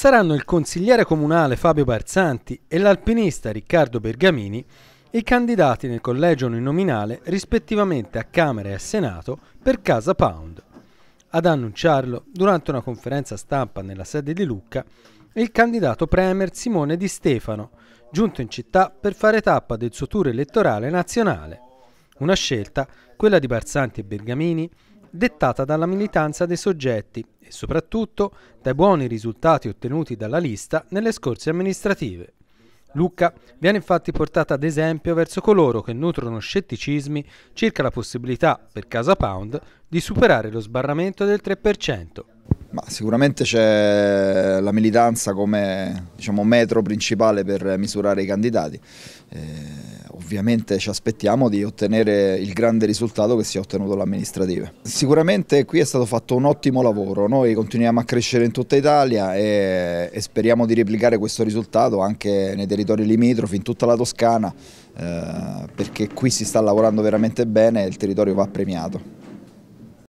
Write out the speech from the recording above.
saranno il consigliere comunale Fabio Barzanti e l'alpinista Riccardo Bergamini i candidati nel collegio uninominale rispettivamente a Camera e a Senato per Casa Pound. Ad annunciarlo, durante una conferenza stampa nella sede di Lucca, il candidato Premier Simone Di Stefano, giunto in città per fare tappa del suo tour elettorale nazionale. Una scelta, quella di Barzanti e Bergamini, dettata dalla militanza dei soggetti e soprattutto dai buoni risultati ottenuti dalla lista nelle scorse amministrative. Lucca viene infatti portata ad esempio verso coloro che nutrono scetticismi circa la possibilità, per Casa Pound, di superare lo sbarramento del 3%. Ma sicuramente c'è la militanza come diciamo, metro principale per misurare i candidati. Eh, ovviamente ci aspettiamo di ottenere il grande risultato che si è ottenuto l'amministrativa. Sicuramente qui è stato fatto un ottimo lavoro, noi continuiamo a crescere in tutta Italia e, e speriamo di replicare questo risultato anche nei territori limitrofi, in tutta la Toscana, eh, perché qui si sta lavorando veramente bene e il territorio va premiato.